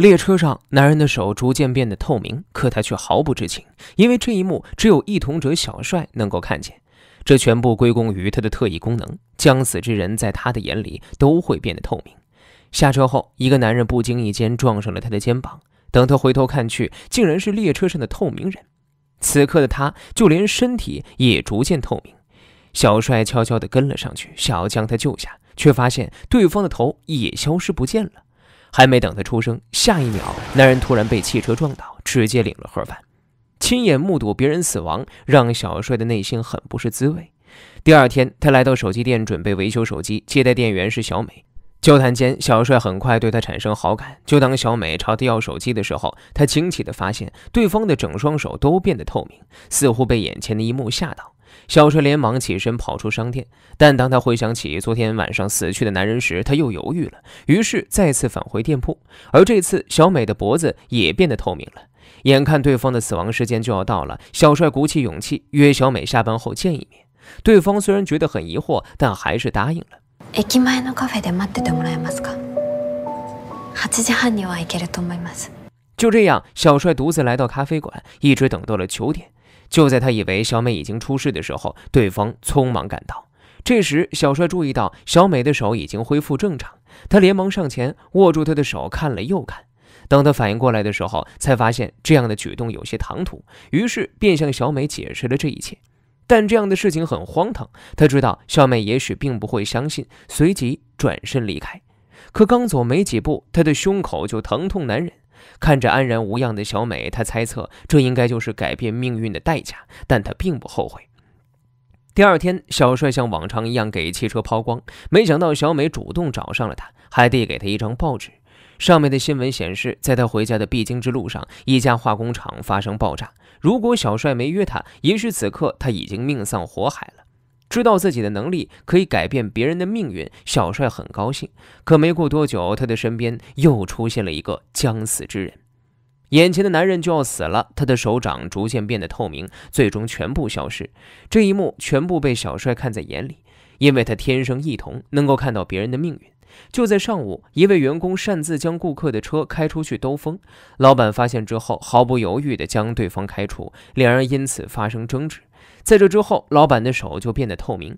列车上，男人的手逐渐变得透明，可他却毫不知情，因为这一幕只有一同者小帅能够看见。这全部归功于他的特异功能，将死之人在他的眼里都会变得透明。下车后，一个男人不经意间撞上了他的肩膀，等他回头看去，竟然是列车上的透明人。此刻的他，就连身体也逐渐透明。小帅悄悄地跟了上去，想要将他救下，却发现对方的头也消失不见了。还没等他出声，下一秒，男人突然被汽车撞倒，直接领了盒饭。亲眼目睹别人死亡，让小帅的内心很不是滋味。第二天，他来到手机店准备维修手机，接待店员是小美。交谈间，小帅很快对他产生好感。就当小美朝他要手机的时候，他惊奇的发现对方的整双手都变得透明，似乎被眼前的一幕吓到。小帅连忙起身跑出商店，但当他回想起昨天晚上死去的男人时，他又犹豫了。于是再次返回店铺，而这次小美的脖子也变得透明了。眼看对方的死亡时间就要到了，小帅鼓起勇气约小美下班后见一面。对方虽然觉得很疑惑，但还是答应了。就这样，小帅独自来到咖啡馆，一直等到了九点。就在他以为小美已经出事的时候，对方匆忙赶到。这时，小帅注意到小美的手已经恢复正常，他连忙上前握住她的手，看了又看。当他反应过来的时候，才发现这样的举动有些唐突，于是便向小美解释了这一切。但这样的事情很荒唐，他知道小美也许并不会相信，随即转身离开。可刚走没几步，他的胸口就疼痛难忍。看着安然无恙的小美，他猜测这应该就是改变命运的代价，但他并不后悔。第二天，小帅像往常一样给汽车抛光，没想到小美主动找上了他，还递给他一张报纸，上面的新闻显示，在他回家的必经之路上，一家化工厂发生爆炸。如果小帅没约他，也许此刻他已经命丧火海了。知道自己的能力可以改变别人的命运，小帅很高兴。可没过多久，他的身边又出现了一个将死之人。眼前的男人就要死了，他的手掌逐渐变得透明，最终全部消失。这一幕全部被小帅看在眼里，因为他天生异瞳，能够看到别人的命运。就在上午，一位员工擅自将顾客的车开出去兜风，老板发现之后，毫不犹豫的将对方开除，两人因此发生争执。在这之后，老板的手就变得透明。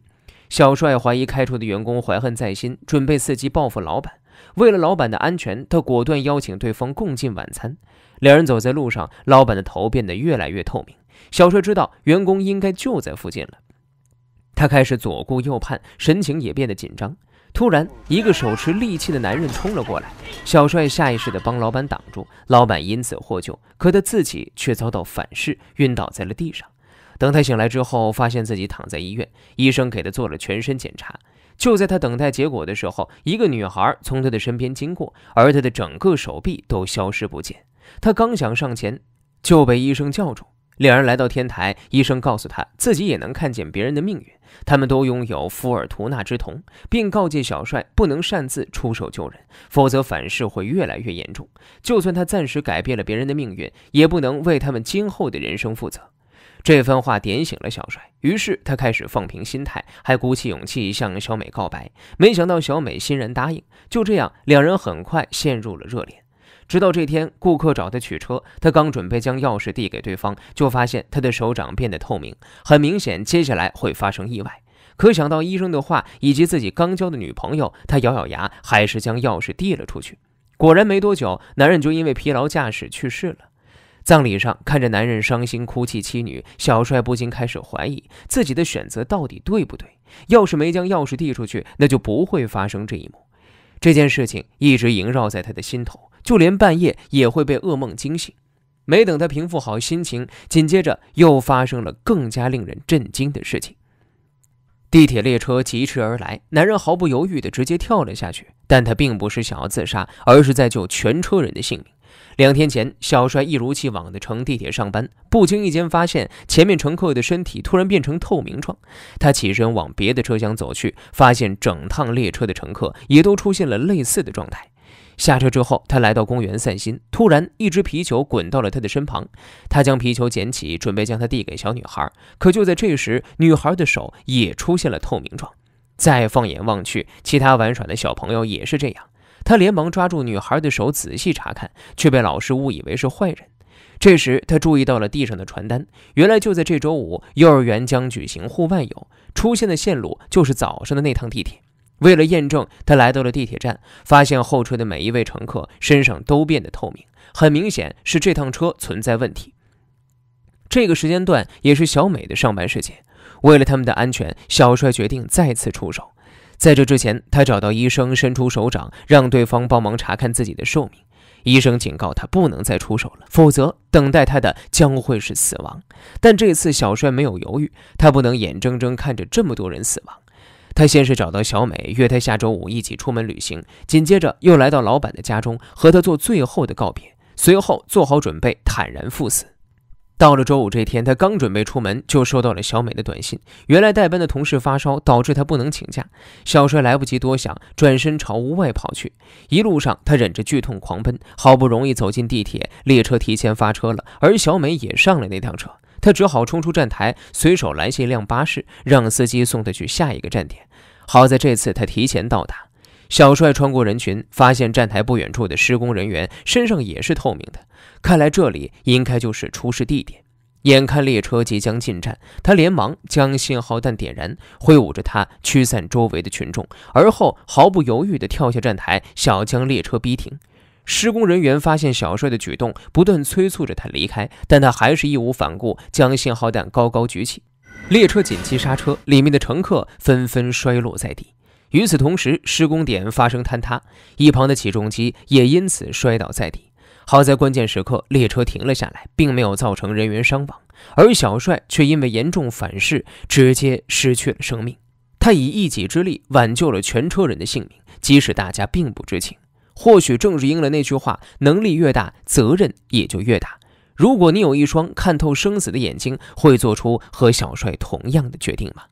小帅怀疑开除的员工怀恨在心，准备伺机报复老板。为了老板的安全，他果断邀请对方共进晚餐。两人走在路上，老板的头变得越来越透明。小帅知道员工应该就在附近了，他开始左顾右盼，神情也变得紧张。突然，一个手持利器的男人冲了过来，小帅下意识地帮老板挡住，老板因此获救，可他自己却遭到反噬，晕倒在了地上。等他醒来之后，发现自己躺在医院，医生给他做了全身检查。就在他等待结果的时候，一个女孩从他的身边经过，而他的整个手臂都消失不见。他刚想上前，就被医生叫住。两人来到天台，医生告诉他自己也能看见别人的命运，他们都拥有福尔图纳之瞳，并告诫小帅不能擅自出手救人，否则反噬会越来越严重。就算他暂时改变了别人的命运，也不能为他们今后的人生负责。这番话点醒了小帅，于是他开始放平心态，还鼓起勇气向小美告白。没想到小美欣然答应，就这样，两人很快陷入了热恋。直到这天，顾客找他取车，他刚准备将钥匙递给对方，就发现他的手掌变得透明，很明显，接下来会发生意外。可想到医生的话以及自己刚交的女朋友，他咬咬牙，还是将钥匙递了出去。果然，没多久，男人就因为疲劳驾驶去世了。葬礼上，看着男人伤心哭泣，妻女小帅不禁开始怀疑自己的选择到底对不对。要是没将钥匙递出去，那就不会发生这一幕。这件事情一直萦绕在他的心头，就连半夜也会被噩梦惊醒。没等他平复好心情，紧接着又发生了更加令人震惊的事情。地铁列车疾驰而来，男人毫不犹豫地直接跳了下去。但他并不是想要自杀，而是在救全车人的性命。两天前，小帅一如既往地乘地铁上班，不经意间发现前面乘客的身体突然变成透明状。他起身往别的车厢走去，发现整趟列车的乘客也都出现了类似的状态。下车之后，他来到公园散心，突然一只皮球滚到了他的身旁。他将皮球捡起，准备将它递给小女孩，可就在这时，女孩的手也出现了透明状。再放眼望去，其他玩耍的小朋友也是这样。他连忙抓住女孩的手，仔细查看，却被老师误以为是坏人。这时，他注意到了地上的传单，原来就在这周五，幼儿园将举行户外游，出现的线路就是早上的那趟地铁。为了验证，他来到了地铁站，发现候车的每一位乘客身上都变得透明，很明显是这趟车存在问题。这个时间段也是小美的上班时间，为了他们的安全，小帅决定再次出手。在这之前，他找到医生，伸出手掌，让对方帮忙查看自己的寿命。医生警告他不能再出手了，否则等待他的将会是死亡。但这次小帅没有犹豫，他不能眼睁睁看着这么多人死亡。他先是找到小美，约她下周五一起出门旅行，紧接着又来到老板的家中，和他做最后的告别，随后做好准备，坦然赴死。到了周五这天，他刚准备出门，就收到了小美的短信。原来代班的同事发烧，导致他不能请假。小帅来不及多想，转身朝屋外跑去。一路上，他忍着剧痛狂奔，好不容易走进地铁，列车提前发车了，而小美也上了那辆车。他只好冲出站台，随手拦下一辆巴士，让司机送他去下一个站点。好在这次他提前到达。小帅穿过人群，发现站台不远处的施工人员身上也是透明的，看来这里应该就是出事地点。眼看列车即将进站，他连忙将信号弹点燃，挥舞着它驱散周围的群众，而后毫不犹豫地跳下站台，想将列车逼停。施工人员发现小帅的举动，不断催促着他离开，但他还是义无反顾，将信号弹高高举起。列车紧急刹车，里面的乘客纷纷摔落在地。与此同时，施工点发生坍塌，一旁的起重机也因此摔倒在地。好在关键时刻，列车停了下来，并没有造成人员伤亡。而小帅却因为严重反噬，直接失去了生命。他以一己之力挽救了全车人的性命，即使大家并不知情。或许正是应了那句话：“能力越大，责任也就越大。”如果你有一双看透生死的眼睛，会做出和小帅同样的决定吗？